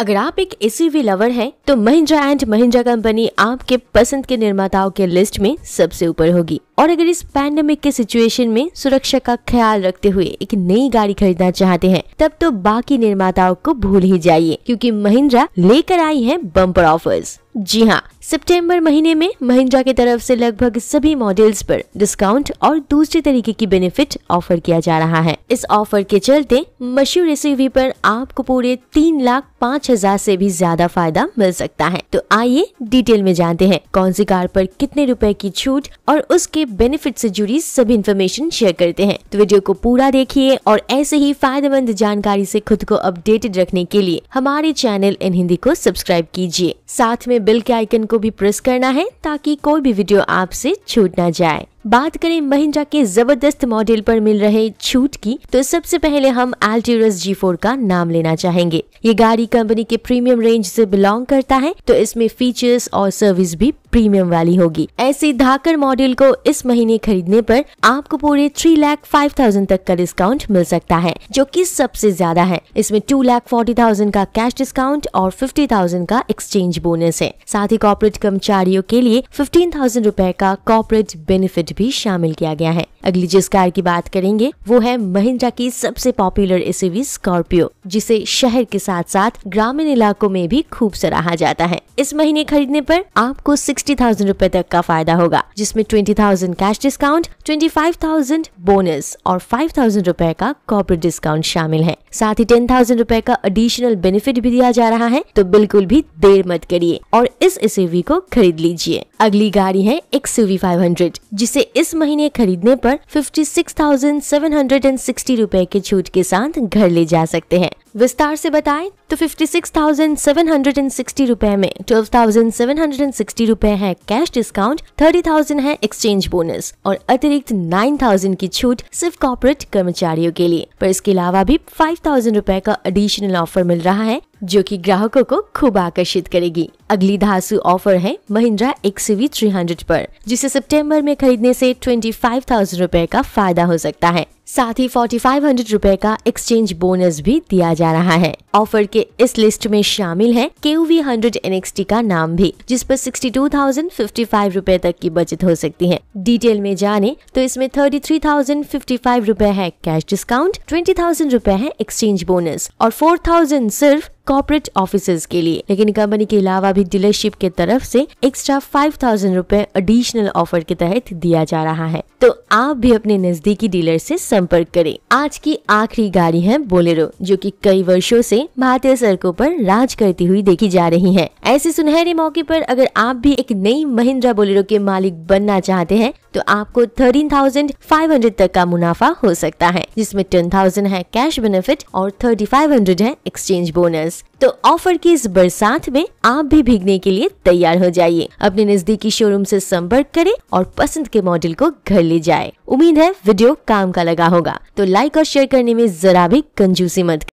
अगर आप एक एसीवी लवर हैं तो महिंद्रा एंड महिंद्रा कंपनी आपके पसंद के निर्माताओं के लिस्ट में सबसे ऊपर होगी और अगर इस पैंडमिक के सिचुएशन में सुरक्षा का ख्याल रखते हुए एक नई गाड़ी खरीदना चाहते हैं तब तो बाकी निर्माताओं को भूल ही जाइए क्योंकि महिंद्रा लेकर आई है बम्पर ऑफर्स जी हाँ सितंबर महीने में महिंद्रा की तरफ से लगभग सभी मॉडल्स पर डिस्काउंट और दूसरे तरीके की बेनिफिट ऑफर किया जा रहा है इस ऑफर के चलते मशहूर एसयूवी पर आपको पूरे तीन लाख पाँच हजार ऐसी भी ज्यादा फायदा मिल सकता है तो आइए डिटेल में जानते हैं कौन सी कार पर कितने रुपए की छूट और उसके बेनिफिट से जुड़ी सभी इन्फॉर्मेशन शेयर करते हैं तो वीडियो को पूरा देखिए और ऐसे ही फायदेमंद जानकारी से खुद को अपडेटेड रखने के लिए हमारे चैनल इन हिंदी को सब्सक्राइब कीजिए साथ में बिल के आइकन को भी प्रेस करना है ताकि कोई भी वीडियो आप छूट ना जाए बात करें महिंद्रा के जबरदस्त मॉडल पर मिल रहे छूट की तो सबसे पहले हम एल्टीरस G4 का नाम लेना चाहेंगे ये गाड़ी कंपनी के प्रीमियम रेंज से बिलोंग करता है तो इसमें फीचर्स और सर्विस भी प्रीमियम वाली होगी ऐसे धाकर मॉडल को इस महीने खरीदने पर आपको पूरे थ्री लाख फाइव थाउजेंड तक का डिस्काउंट मिल सकता है जो कि सबसे ज्यादा है इसमें टू लाख फोर्टी थाउजेंड का कैश डिस्काउंट और फिफ्टी थाउजेंड का एक्सचेंज बोनस है साथ ही कॉपोरेट कर्मचारियों के लिए फिफ्टीन थाउजेंड रूपए का कॉपोरेट बेनिफिट भी शामिल किया गया है अगली जिस कार की बात करेंगे वो है महिंद्रा की सबसे पॉपुलर एसीवी स्कॉर्पियो जिसे शहर के साथ साथ साथ ग्रामीण इलाकों में भी खूब सराहा जाता है इस महीने खरीदने पर आपको सिक्सटी थाउजेंड रूपए तक का फायदा होगा जिसमें twenty thousand cash discount twenty five thousand bonus और फाइव थाउजेंड रूपए का कॉर्पोरेट डिस्काउंट शामिल है साथ ही टेन थाउजेंड रूपए का एडिशनल बेनिफिट भी दिया जा रहा है तो बिल्कुल भी देर मत करिए और इस एस को खरीद लीजिए अगली गाड़ी है एक सीवी फाइव हंड्रेड जिसे इस महीने खरीदने पर fifty six thousand seven hundred and sixty रूपए के छूट के साथ घर ले जा सकते हैं विस्तार से बताएं तो 56,760 रुपए में 12,760 रुपए है कैश डिस्काउंट 30,000 है एक्सचेंज बोनस और अतिरिक्त 9,000 की छूट सिर्फ कॉर्पोरेट कर्मचारियों के लिए पर इसके अलावा भी 5,000 रुपए का एडिशनल ऑफर मिल रहा है जो कि ग्राहकों को खूब आकर्षित करेगी अगली धासु ऑफर है महिंद्रा थ्री हंड्रेड पर जिसे सितंबर में खरीदने से थाउजेंड रूपए का फायदा हो सकता है साथ ही फोर्टी फाइव हंड्रेड रूपए का एक्सचेंज बोनस भी दिया जा रहा है ऑफर के इस लिस्ट में शामिल है के वी हंड्रेड एन का नाम भी जिस पर sixty two thousand fifty five रूपए तक की बचत हो सकती है डिटेल में जाने तो इसमें thirty three thousand fifty five रूपए है कैश डिस्काउंट ट्वेंटी थाउजेंड रूपए है एक्सचेंज बोनस और थाउजेंड सिर्फ कॉर्पोरेट ऑफिस के लिए लेकिन कंपनी के अलावा भी डीलरशिप के तरफ से एक्स्ट्रा फाइव थाउजेंड रूपए एडिशनल ऑफर के तहत दिया जा रहा है तो आप भी अपने नजदीकी डीलर से संपर्क करें आज की आखिरी गाड़ी है बोलेरो जो कि कई वर्षों से भारतीय सड़कों पर राज करती हुई देखी जा रही है ऐसे सुनहरे मौके पर अगर आप भी एक नई महिंद्रा बोलेरो के मालिक बनना चाहते हैं तो आपको थर्टीन थाउजेंड फाइव हंड्रेड तक का मुनाफा हो सकता है जिसमें टेन थाउजेंड है कैश बेनिफिट और थर्टी फाइव हंड्रेड है एक्सचेंज बोनस तो ऑफर की इस बरसात में आप भी भीगने के लिए तैयार हो जाइए अपने नजदीकी शोरूम से संपर्क करें और पसंद के मॉडल को घर ले जाए उम्मीद है वीडियो काम का लगा होगा तो लाइक और शेयर करने में जरा भी कंजूसी मत